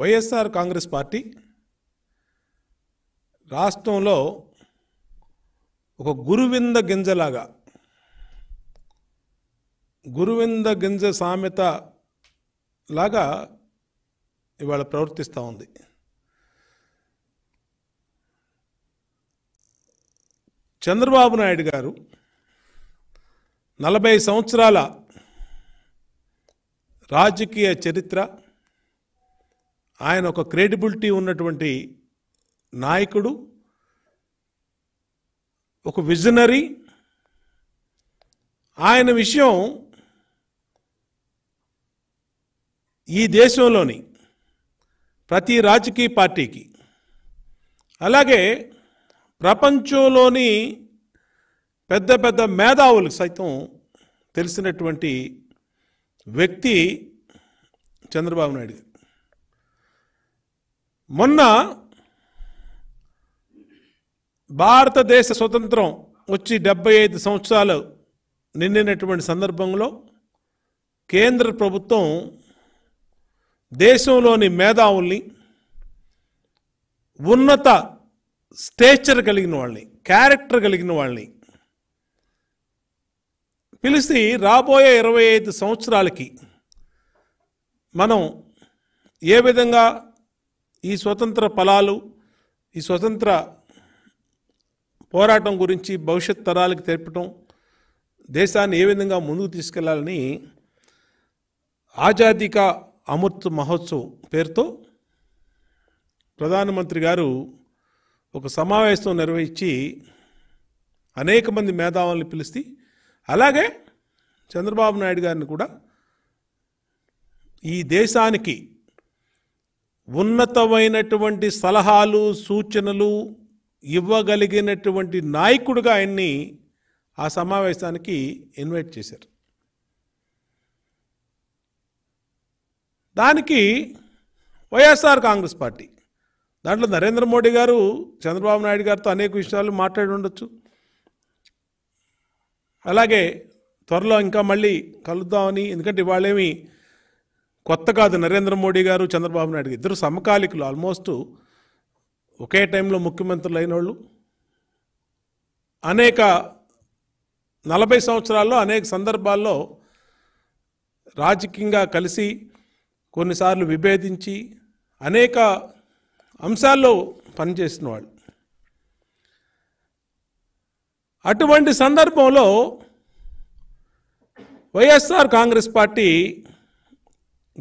YSR Congress party రాష్ట్రంలో ఒక గురువింద గింజలాగా గురువింద గింజ సామెత లాగా ఇవాళ ప్రవర్తిస్తూ ఉంది చంద్రబాబు నాయుడు గారు నలభై సంవత్సరాల రాజకీయ చరిత్ర ఆయన ఒక క్రెడిబిలిటీ ఉన్నటువంటి నాయకుడు ఒక విజనరీ ఆయన విషయం ఈ దేశంలోని ప్రతి రాజకీయ పార్టీకి అలాగే ప్రపంచంలోని పెద్ద పెద్ద మేధావులకు సైతం తెలిసినటువంటి వ్యక్తి చంద్రబాబు నాయుడు మొన్న భారతదేశ స్వతంత్రం వచ్చి డెబ్బై ఐదు సంవత్సరాలు నిండినటువంటి సందర్భంలో కేంద్ర ప్రభుత్వం దేశంలోని మేధావుల్ని ఉన్నత స్టేచర్ కలిగిన వాళ్ళని క్యారెక్టర్ కలిగిన వాళ్ళని పిలిచి రాబోయే ఇరవై ఐదు సంవత్సరాలకి మనం ఏ విధంగా ఈ స్వతంత్ర ఫలాలు ఈ స్వతంత్ర పోరాటం గురించి భవిష్యత్ తరాలకు తెలపటం దేశాన్ని ఏ విధంగా ముందుకు తీసుకెళ్లాలని ఆజాదీ కా అమృత్ మహోత్సవ్ పేరుతో ప్రధానమంత్రి గారు ఒక సమావేశం నిర్వహించి అనేక మంది మేధావులను పిలిస్తే అలాగే చంద్రబాబు నాయుడు గారిని కూడా ఈ దేశానికి ఉన్నతమైనటువంటి సలహాలు సూచనలు ఇవ్వగలిగినటువంటి నాయకుడుగా ఆయన్ని ఆ సమావేశానికి ఇన్వైట్ చేశారు దానికి వైఎస్ఆర్ కాంగ్రెస్ పార్టీ దాంట్లో నరేంద్ర మోడీ గారు చంద్రబాబు నాయుడు గారితో అనేక విషయాలు మాట్లాడి ఉండొచ్చు అలాగే త్వరలో ఇంకా మళ్ళీ కలుద్దామని ఎందుకంటే ఇవాళేమి కొత్త కాదు నరేంద్ర మోడీ గారు చంద్రబాబు నాయుడు ఇద్దరు సమకాలికులు ఆల్మోస్ట్ ఒకే టైంలో ముఖ్యమంత్రులు అయిన వాళ్ళు అనేక నలభై సంవత్సరాల్లో అనేక సందర్భాల్లో రాజకీయంగా కలిసి కొన్నిసార్లు విభేదించి అనేక అంశాల్లో పనిచేసిన వాళ్ళు అటువంటి సందర్భంలో వైఎస్ఆర్ కాంగ్రెస్ పార్టీ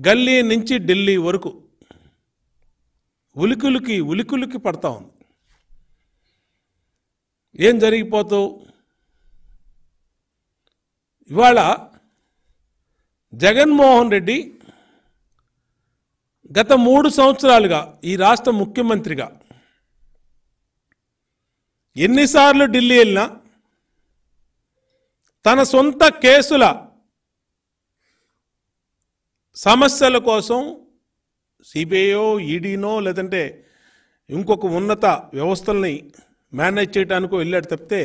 గల్లీ నుంచి ఢిల్లీ వరకు ఉలికులకి ఉలికులకి పడతా ఉంది ఏం జరిగిపోతావు ఇవాళ జగన్మోహన్ రెడ్డి గత మూడు సంవత్సరాలుగా ఈ రాష్ట్ర ముఖ్యమంత్రిగా ఎన్నిసార్లు ఢిల్లీ వెళ్ళినా తన సొంత కేసుల సమస్యల కోసం సిబిఐయో ఈడీనో లేదంటే ఇంకొక ఉన్నత వ్యవస్థల్ని మేనేజ్ చేయడానికి వెళ్ళాడు తప్పితే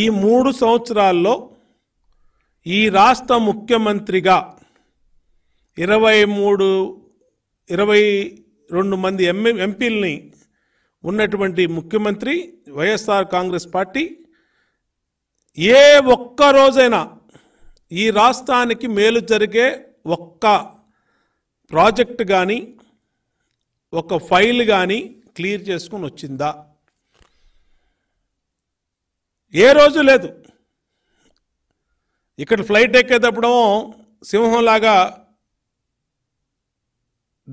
ఈ మూడు సంవత్సరాల్లో ఈ రాష్ట్ర ముఖ్యమంత్రిగా ఇరవై మూడు ఇరవై రెండు మంది ఎంఏ ఎంపీలని ఉన్నటువంటి ముఖ్యమంత్రి వైఎస్ఆర్ కాంగ్రెస్ పార్టీ ఏ ఒక్క రోజైనా ఈ రాష్ట్రానికి మేలు జరిగే ఒక్క ప్రాజెక్ట్ కానీ ఒక ఫైల్ కానీ క్లియర్ చేసుకుని వచ్చిందా ఏ రోజు లేదు ఇక్కడ ఫ్లైట్ ఎక్కేటప్పుడు సింహంలాగా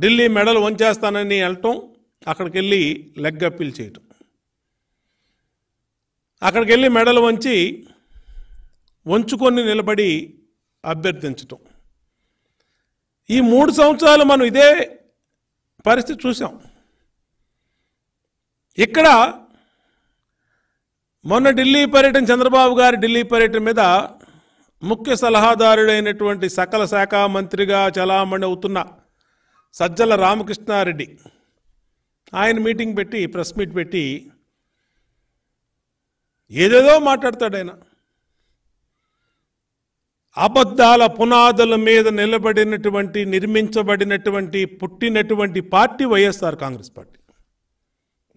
ఢిల్లీ మెడల్ వంచేస్తానని వెళ్ళటం అక్కడికి వెళ్ళి లెగ్ అప్పీల్ చేయటం అక్కడికి వెళ్ళి మెడల్ వంచి వంచుకొని నిలబడి అభ్యర్థించటం ఈ మూడు సంవత్సరాలు మనం ఇదే పరిస్థితి చూసాం ఇక్కడ మొన్న ఢిల్లీ పర్యటన చంద్రబాబు గారి ఢిల్లీ పర్యటన మీద ముఖ్య సలహాదారుడైనటువంటి సకల శాఖ మంత్రిగా చలామణి అవుతున్న సజ్జల రామకృష్ణారెడ్డి ఆయన మీటింగ్ పెట్టి ప్రెస్ మీట్ పెట్టి ఏదేదో మాట్లాడతాడు ఆయన అబద్ధాల పునాదుల మీద నిలబడినటువంటి నిర్మించబడినటువంటి పుట్టినటువంటి పార్టీ వైఎస్ఆర్ కాంగ్రెస్ పార్టీ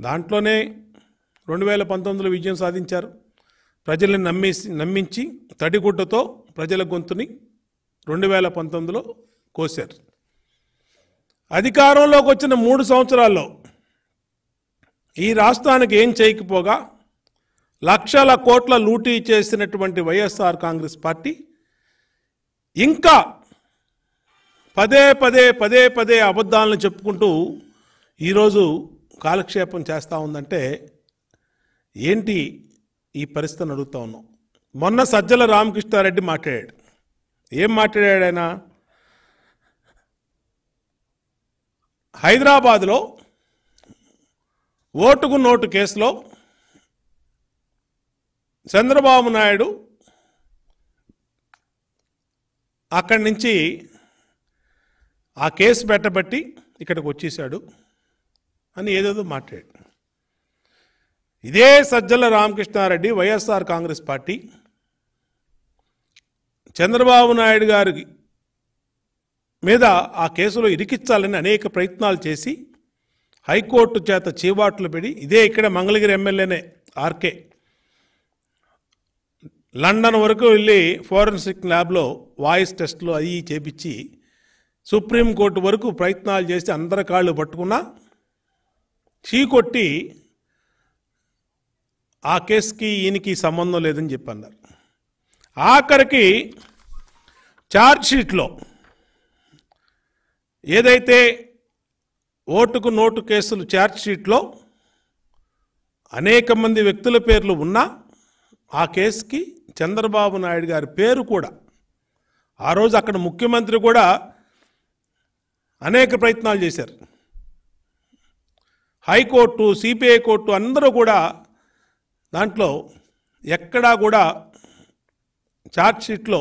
దాంట్లోనే రెండు వేల పంతొమ్మిదిలో విజయం సాధించారు ప్రజల్ని నమ్మేసి నమ్మించి తడిగుడ్డతో ప్రజల గొంతుని రెండు వేల పంతొమ్మిదిలో కోశారు అధికారంలోకి వచ్చిన మూడు సంవత్సరాల్లో ఈ రాష్ట్రానికి ఏం చేయకపోగా లక్షల కోట్ల లూటీ చేసినటువంటి వైఎస్ఆర్ కాంగ్రెస్ పార్టీ ఇంకా పదే పదే పదే పదే అబద్ధాలను చెప్పుకుంటూ ఈరోజు కాలక్షేపం చేస్తూ ఉందంటే ఏంటి ఈ పరిస్థితిని అడుగుతా ఉన్నాం మొన్న సజ్జల రామకృష్ణారెడ్డి మాట్లాడాడు ఏం మాట్లాడాడు ఆయన హైదరాబాద్లో ఓటుకు నోటు కేసులో చంద్రబాబు నాయుడు అక్కడి నుంచి ఆ కేసు పెట్టబట్టి ఇక్కడికి వచ్చేసాడు అని ఏదేదో మాట్లాడు ఇదే సజ్జల రామకృష్ణారెడ్డి వైఎస్ఆర్ కాంగ్రెస్ పార్టీ చంద్రబాబు నాయుడు గారి మీద ఆ కేసులో ఇరికిచ్చాలని అనేక ప్రయత్నాలు చేసి హైకోర్టు చేత చేబాట్లు పెడి ఇదే ఇక్కడ మంగళగిరి ఎమ్మెల్యేనే ఆర్కే లండన్ వరకు వెళ్ళి ఫోరెన్సిక్ ల్యాబ్లో వాయిస్ టెస్ట్లు అవి చేపించి సుప్రీంకోర్టు వరకు ప్రయత్నాలు చేసి అందరి కాళ్ళు పట్టుకున్నా చీకొట్టి ఆ కేసుకి ఈయనకి సంబంధం లేదని చెప్పన్నారు ఆఖరికి ఛార్జ్షీట్లో ఏదైతే ఓటుకు నోటు కేసులు ఛార్జ్షీట్లో అనేక మంది వ్యక్తుల పేర్లు ఉన్నా ఆ కేసుకి చంద్రబాబు నాయుడు గారి పేరు కూడా ఆ రోజు అక్కడ ముఖ్యమంత్రి కూడా అనేక ప్రయత్నాలు చేశారు హైకోర్టు సిపిఐ కోర్టు అందరూ కూడా దాంట్లో ఎక్కడా కూడా ఛార్జ్షీట్లో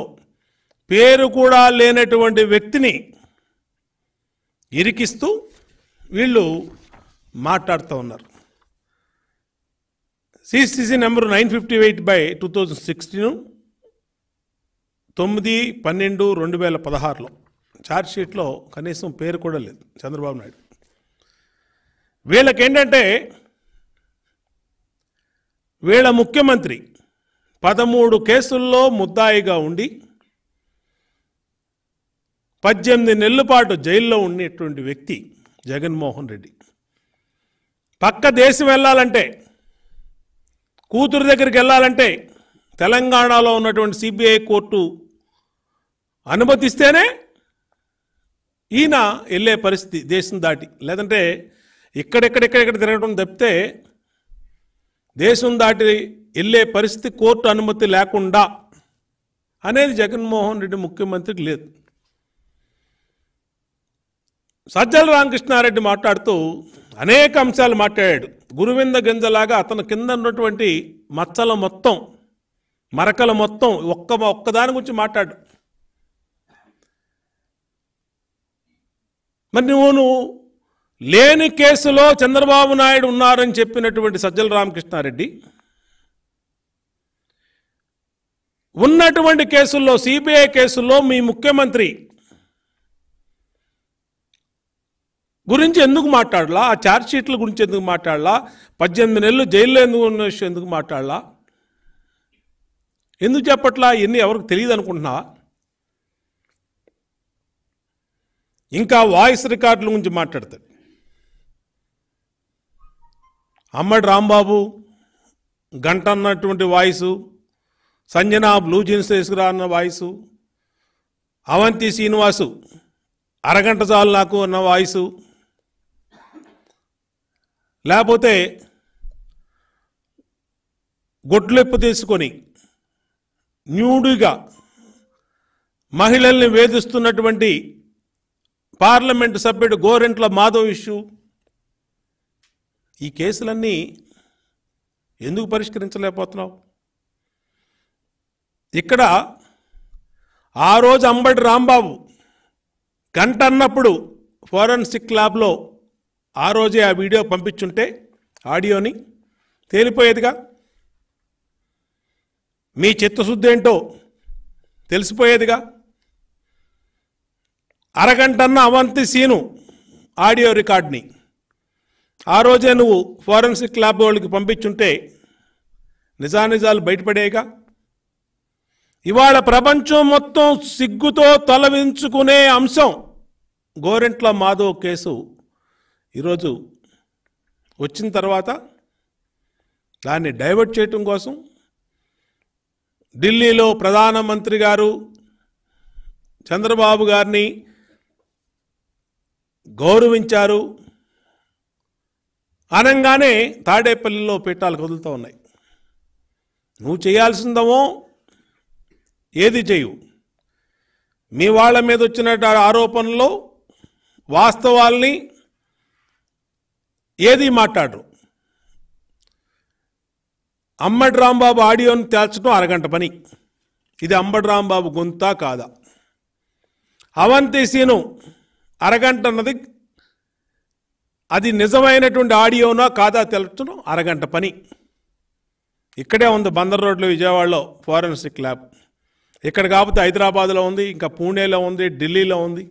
పేరు కూడా లేనటువంటి వ్యక్తిని ఇరికిస్తూ వీళ్ళు మాట్లాడుతూ ఉన్నారు C C C number nine fifty eight by two thousand sixteen తొమ్మిది పన్నెండు రెండు వేల పదహారులో ఛార్జ్షీట్లో కనీసం పేరు కూడా లేదు చంద్రబాబు నాయుడు వీళ్ళకేంటంటే వీళ్ళ ముఖ్యమంత్రి పదమూడు కేసుల్లో ముద్దాయిగా ఉండి పద్దెనిమిది నెలల పాటు జైల్లో ఉండేటువంటి వ్యక్తి జగన్మోహన్ రెడ్డి పక్క దేశం వెళ్ళాలంటే కూతురు దగ్గరికి వెళ్ళాలంటే తెలంగాణలో ఉన్నటువంటి సిబిఐ కోర్టు అనుమతిస్తేనే ఈయన వెళ్ళే పరిస్థితి దేశం దాటి లేదంటే ఇక్కడెక్కడెక్కడెక్కడ తిరగడం తప్పితే దేశం దాటి వెళ్ళే పరిస్థితి కోర్టు అనుమతి లేకుండా అనేది జగన్మోహన్ రెడ్డి ముఖ్యమంత్రికి లేదు సజ్జల రామకృష్ణారెడ్డి మాట్లాడుతూ అనేక అంశాలు మాట్లాడాడు గురువింద గింజలాగా అతను కింద ఉన్నటువంటి మచ్చల మొత్తం మరకల మొత్తం ఒక్క ఒక్కదాని గురించి మాట్లాడు మరి నువ్వు లేని కేసులో చంద్రబాబు నాయుడు ఉన్నారని చెప్పినటువంటి సజ్జల రామకృష్ణారెడ్డి ఉన్నటువంటి కేసుల్లో సిబిఐ కేసుల్లో మీ ముఖ్యమంత్రి గురించి ఎందుకు మాట్లాడలా ఆ ఛార్జ్ షీట్ల గురించి ఎందుకు మాట్లాడలా పద్దెనిమిది నెలలు జైల్లో ఎందుకు ఉన్న విషయం ఎందుకు మాట్లాడాలా ఎందుకు చెప్పట్లా ఎన్ని ఎవరికి తెలియదు అనుకుంటున్నా ఇంకా వాయిస్ రికార్డుల గురించి మాట్లాడతాడు అమ్మడి రాంబాబు గంట అన్నటువంటి వాయిసు సంజన బ్లూ జీన్స్ తీసుకురా అన్న వాయిసు అవంతి శ్రీనివాసు అరగంట చాలు నాకు అన్న వాయిసు లేకపోతే గొడ్లెప్పు తీసుకొని న్యూడిగా మహిళల్ని వేధిస్తున్నటువంటి పార్లమెంట్ సభ్యుడు గోరెంట్ల మాధవ్ ఇష్యూ ఈ కేసులన్నీ ఎందుకు పరిష్కరించలేకపోతున్నావు ఇక్కడ ఆ రోజు అంబటి రాంబాబు గంట అన్నప్పుడు ఫోరెన్సిక్ ల్యాబ్లో ఆ రోజే ఆ వీడియో పంపించుంటే ఆడియోని తేలిపోయేదిగా మీ చిత్తశుద్ధి ఏంటో తెలిసిపోయేదిగా అరగంటన్న అవంతి సీను ఆడియో రికార్డ్ని ఆ రోజే నువ్వు ఫోరెన్సిక్ ల్యాబ్ వాళ్ళకి పంపించుంటే నిజానిజాలు బయటపడేయగా ఇవాళ ప్రపంచం మొత్తం సిగ్గుతో తలవించుకునే అంశం గోరెంట్ల మాధవ్ కేసు ఈరోజు వచ్చిన తర్వాత దాన్ని డైవర్ట్ చేయటం కోసం ఢిల్లీలో ప్రధానమంత్రి గారు చంద్రబాబు గారిని గౌరవించారు అనగానే తాడేపల్లిలో పీఠాలు కదులుతూ ఉన్నాయి నువ్వు చేయాల్సిందేమో ఏది చేయు మీ వాళ్ళ మీద వచ్చిన ఆరోపణలో వాస్తవాల్ని ఏది మాట్లాడరు అమ్మడి రాంబాబు ఆడియోను తేల్చడం అరగంట పని ఇది అంబడి రాంబాబు గొంత కాదా అవంతి సీను అరగంట అన్నది అది నిజమైనటువంటి ఆడియోనా కాదా తెలుపడం అరగంట పని ఇక్కడే ఉంది బందర్ రోడ్లో విజయవాడలో ఫారెన్సిక్ ల్యాబ్ ఇక్కడ కాకపోతే హైదరాబాద్లో ఉంది ఇంకా పూణేలో ఉంది ఢిల్లీలో ఉంది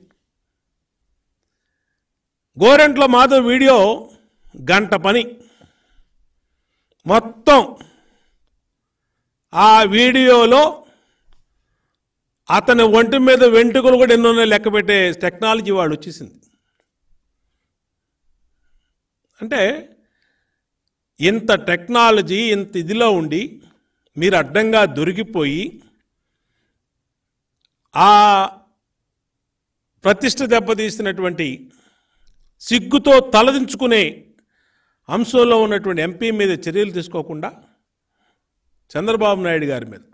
గోరెంట్లో మాధవ్ వీడియో గంట పని మొత్తం ఆ వీడియోలో అతని ఒంటి మీద వెంట్రుకలు కూడా ఎన్నోనే లెక్క పెట్టే టెక్నాలజీ వాళ్ళు వచ్చేసింది అంటే ఇంత టెక్నాలజీ ఇంత ఇదిలో ఉండి మీరు అడ్డంగా దొరికిపోయి ఆ ప్రతిష్ట దెబ్బతీసినటువంటి సిగ్గుతో తలదించుకునే అంశంలో ఉన్నటువంటి ఎంపీ మీద చర్యలు తీసుకోకుండా చంద్రబాబు నాయుడు గారి మీద